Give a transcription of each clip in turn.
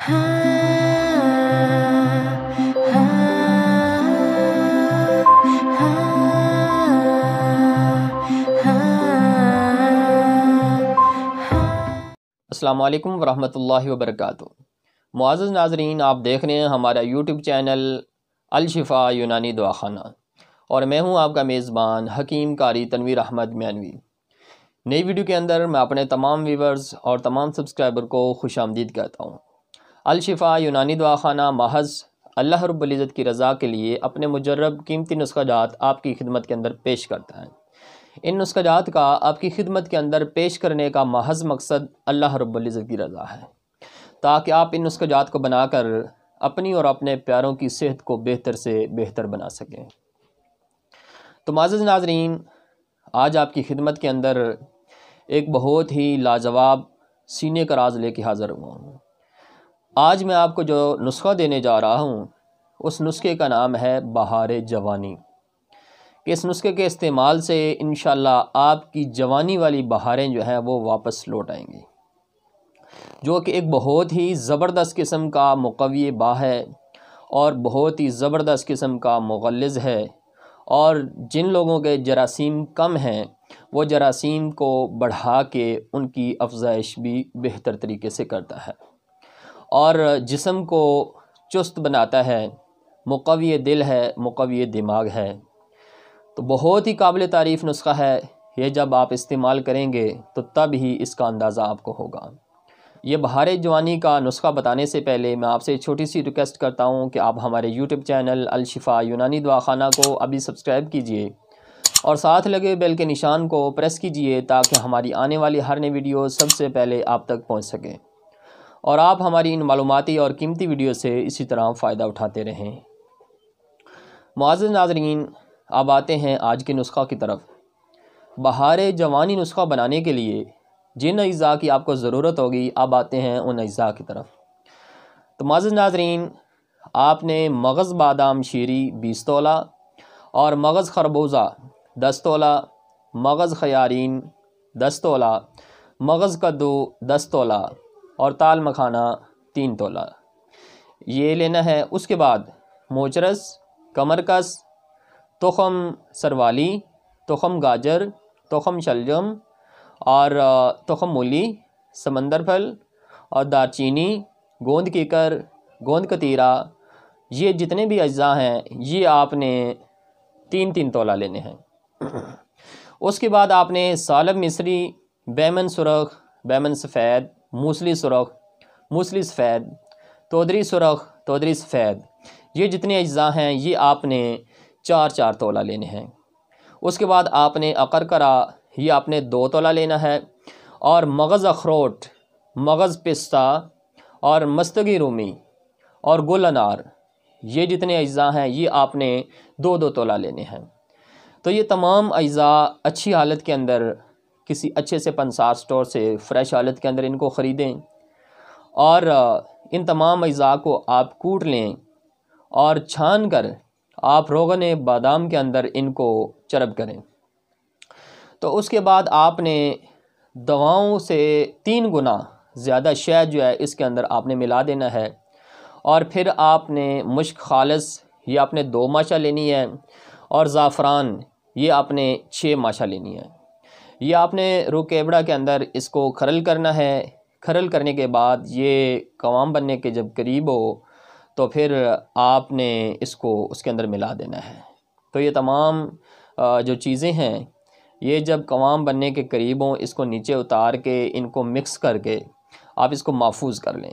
अल्लाम वरहमल वबरक मुआज़ नाजरीन आप देख रहे हैं हमारा यूट्यूब चैनल अलशिफ़ा यूनानी दवाखाना और मैं हूं आपका मेज़बान हकीम कारी तनवीर अहमद मानवी नई वीडियो के अंदर मैं अपने तमाम व्यूवर्स और तमाम सब्सक्राइबर को खुश आमदीद कहता हूँ अलशिफ़ा यूनानी दवाखाना महज अल्लाह रब्ज़त की रज़ा के लिए अपने मुजरब कीमती नुस्ख़ा जात आपकी खिदमत के अंदर पेश करता है इन नुस्खा जात का आपकी खिदमत के अंदर पेश करने का महज मकसद अल्लाह रब्ज़त की रज़ा है ताकि आप इन नुस्खाजात को बनाकर अपनी और अपने प्यारों की सेहत को बेहतर से बेहतर बना सकें तो माज नाजरीन आज आपकी खिदमत के अंदर एक बहुत ही लाजवाब सीने का राज लेके हाज़िर हुआ हूँ आज मैं आपको जो नुस्खा देने जा रहा हूँ उस नुस्खे का नाम है बहार जवानी कि इस नुस्खे के इस्तेमाल से इन आपकी जवानी वाली बहारें जो हैं वो वापस लौट आएंगी जो कि एक बहुत ही ज़बरदस्त किस्म का मुकवी बा है और बहुत ही ज़बरदस्त किस्म का मुगलज़ है और जिन लोगों के जरासीम कम हैं वो जरासीम को बढ़ा के उनकी अफजाइश भी बेहतर तरीके से करता है और जिसम को चुस्त बनाता है मुकवी दिल है मुकवी दिमाग है तो बहुत ही काबिल तारीफ़ नुस्खा है ये जब आप इस्तेमाल करेंगे तो तब ही इसका अंदाज़ा आपको होगा ये बहार जवानी का नुस्खा बताने से पहले मैं आपसे छोटी सी रिक्वेस्ट करता हूँ कि आप हमारे यूट्यूब चैनल अलशिफ़ा यूनानी दवाखाना को अभी सब्सक्राइब कीजिए और साथ लगे बेल के निशान को प्रेस कीजिए ताकि हमारी आने वाली हर नई वीडियो सबसे पहले आप तक पहुँच सकें और आप हमारी इन मालूमती और कीमती वीडियो से इसी तरह फ़ायदा उठाते रहें मज़ नाजरीन अब आते हैं आज के नुस्खा की तरफ बहार जवानी नुस्खा बनाने के लिए जिन अज़ा की आपको ज़रूरत होगी अब आते हैं उन अज़ा की तरफ तो माज नाजरीन आपने मगज़ बादाम शीरी बीस तोला और मगज़ खरबूजा दस तोला मगज़ ख़यारीन दस तोला मगज़ कद्दू दस तोला और ताल मखाना तीन तोला ये लेना है उसके बाद मोचरस कमरकस तखम सरवाली तोखम गाजर तोखम शलजम और तखम मूली समंदर फल और दारचीनी गोंद कीकर गोंद कतीरा ये जितने भी अज्जा हैं ये आपने तीन तीन तोला लेने हैं उसके बाद आपने सालब मिसरी बैमन सुरख बैमन सफ़ेद मूसली सुरख मूसली सफ़ैद तोदरी सुरख तोदरी सफ़ैद ये जितने अज्जा हैं ये आपने चार चार तोला लेने हैं उसके बाद आपने अकर करा ये आपने दो तोला लेना है और मगज़ अखरोट मगज़ पिस्ता और मस्तगी रूमी और गुल अनार ये जितने अज्जा हैं ये आपने दो दो तोला लेने हैं तो ये तमाम अज्जा अच्छी हालत के अंदर किसी अच्छे से पंसार स्टोर से फ़्रेश हालत के अंदर इनको ख़रीदें और इन तमाम अज़ा को आप कूट लें और छान कर आप रोगन बादाम के अंदर इनको चरब करें तो उसके बाद आपने दवाओं से तीन गुना ज़्यादा शह जो है इसके अंदर आपने मिला देना है और फिर आपने मुश्क खालस ये आपने दो माशा लेनी है और ज़ाफ़रान ये आपने छः माशा लेनी है ये आपने रो कैबड़ा के अंदर इसको खरल करना है खरल करने के बाद ये कवाम बनने के जब करीब हो तो फिर आपने इसको उसके अंदर मिला देना है तो ये तमाम जो चीज़ें हैं ये जब कवाम बनने के करीब हों इसको नीचे उतार के इनको मिक्स करके आप इसको महफूज कर लें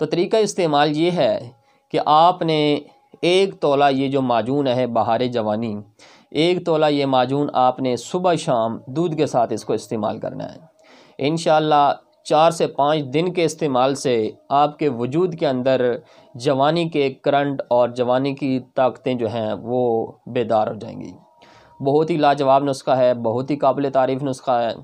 तो तरीका इस्तेमाल ये है कि आपने एक तोला ये जो माजून है बहार जवानी एक तोला ये माजून आपने सुबह शाम दूध के साथ इसको इस्तेमाल करना है इन चार से पाँच दिन के इस्तेमाल से आपके वजूद के अंदर जवानी के करंट और जवानी की ताकतें जो हैं वो बेदार हो जाएंगी बहुत ही लाजवाब नुस्खा है बहुत ही काबिल तारीफ़ नुस्खा है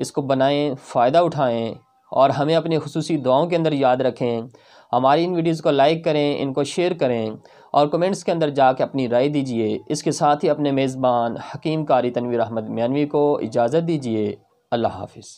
इसको बनाएं फ़ायदा उठाएं और हमें अपनी खसूसी दुआओं के अंदर याद रखें हमारी इन वीडियोज़ को लाइक करें इनको शेयर करें और कमेंट्स के अंदर जाके अपनी राय दीजिए इसके साथ ही अपने मेज़बान हकीम कारी तनवीर अहमद मियानवी को इजाज़त दीजिए अल्लाह हाफिज़